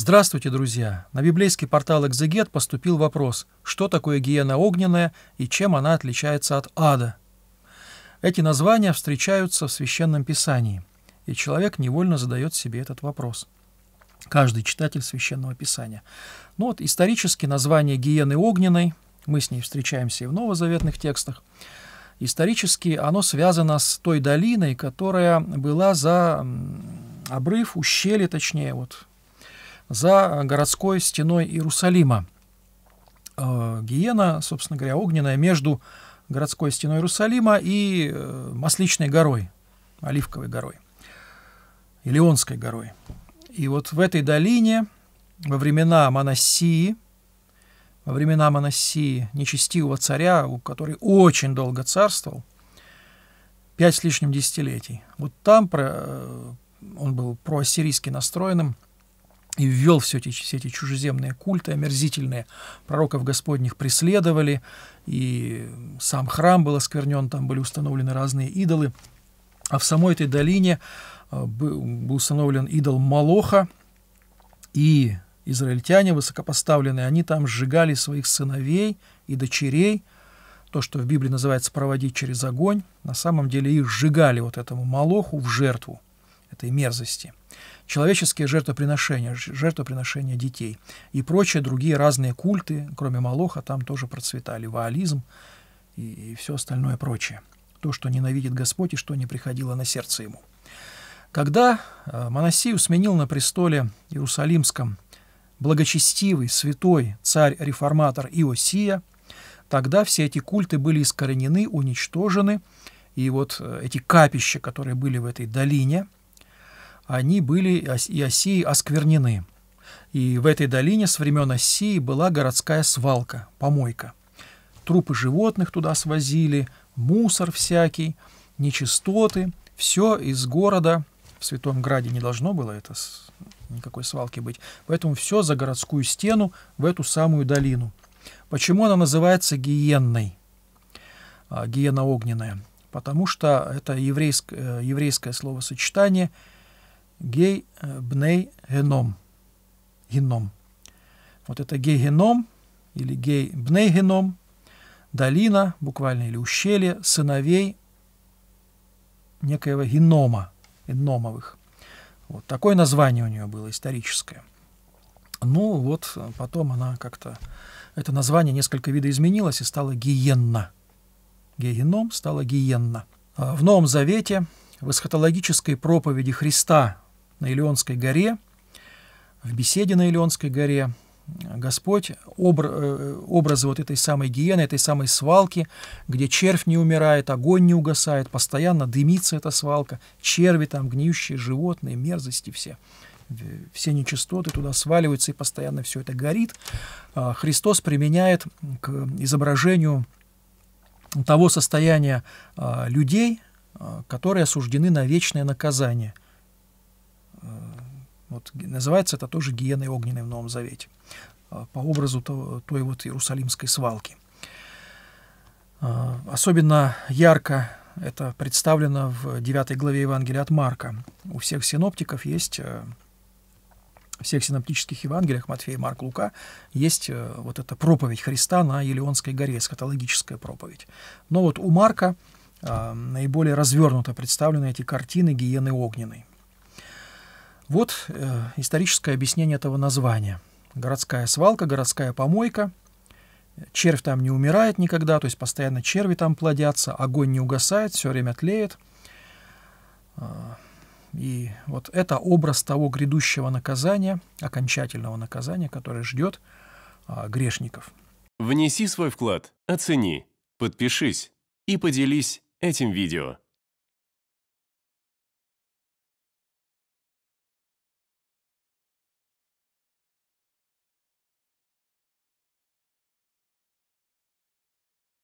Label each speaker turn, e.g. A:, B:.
A: Здравствуйте, друзья! На библейский портал «Экзегет» поступил вопрос, что такое гиена огненная и чем она отличается от ада. Эти названия встречаются в Священном Писании, и человек невольно задает себе этот вопрос. Каждый читатель Священного Писания. Ну вот исторически название гиены огненной, мы с ней встречаемся и в новозаветных текстах, исторически оно связано с той долиной, которая была за обрыв, ущелье точнее, вот за городской стеной Иерусалима. Э, гиена, собственно говоря, огненная между городской стеной Иерусалима и э, Масличной горой, Оливковой горой, Илионской горой. И вот в этой долине во времена Манассии, во времена Манассии, нечестивого царя, который очень долго царствовал, пять с лишним десятилетий, вот там про, э, он был проассирийски настроенным – и ввел все эти, все эти чужеземные культы омерзительные. Пророков Господних преследовали, и сам храм был осквернен, там были установлены разные идолы. А в самой этой долине э, был установлен идол Малоха, и израильтяне высокопоставленные, они там сжигали своих сыновей и дочерей, то, что в Библии называется «проводить через огонь», на самом деле их сжигали вот этому Малоху в жертву этой мерзости. Человеческие жертвоприношения, жертвоприношения детей и прочие другие разные культы, кроме Малоха, там тоже процветали. Ваализм и, и все остальное прочее. То, что ненавидит Господь и что не приходило на сердце ему. Когда э, Моносею сменил на престоле Иерусалимском благочестивый, святой царь-реформатор Иосия, тогда все эти культы были искоренены, уничтожены, и вот э, эти капища, которые были в этой долине – они были и Осией осквернены. И в этой долине с времен Осии была городская свалка, помойка. Трупы животных туда свозили, мусор всякий, нечистоты. Все из города, в Святом Граде не должно было это никакой свалки быть, поэтому все за городскую стену в эту самую долину. Почему она называется гиенной? А, гиена огненная. Потому что это еврейск э, еврейское словосочетание – Гей э, бней геном. Геном. Вот это гей-геном или гей-бней-геном, долина, буквально, или ущелье сыновей некоего генома, геномовых. Вот такое название у нее было историческое. Ну вот, э, потом она как-то... Это название несколько видоизменилось и стало гиенна. Геном стало гиенна. Э, в Новом Завете в эсхатологической проповеди Христа на Илионской горе, в беседе на Илионской горе, Господь обр э, образы вот этой самой гиены, этой самой свалки, где червь не умирает, огонь не угасает, постоянно дымится эта свалка, черви там, гниющие животные, мерзости все. Все нечистоты туда сваливаются, и постоянно все это горит. А, Христос применяет к изображению того состояния а, людей, а, которые осуждены на вечное наказание – вот, называется это тоже гиеной огненной в Новом Завете, а, по образу той вот иерусалимской свалки. А, особенно ярко это представлено в 9 главе Евангелия от Марка. У всех синоптиков есть, э, всех синоптических Евангелиях, Матфея, Марк, Лука, есть э, вот эта проповедь Христа на Елеонской горе, эскатологическая проповедь. Но вот у Марка а, наиболее развернуто представлены эти картины гиены огненной. Вот э, историческое объяснение этого названия. Городская свалка, городская помойка. Червь там не умирает никогда, то есть постоянно черви там плодятся, огонь не угасает, все время тлеет. А, и вот это образ того грядущего наказания, окончательного наказания, которое ждет а, грешников. Внеси свой вклад, оцени, подпишись и поделись этим видео.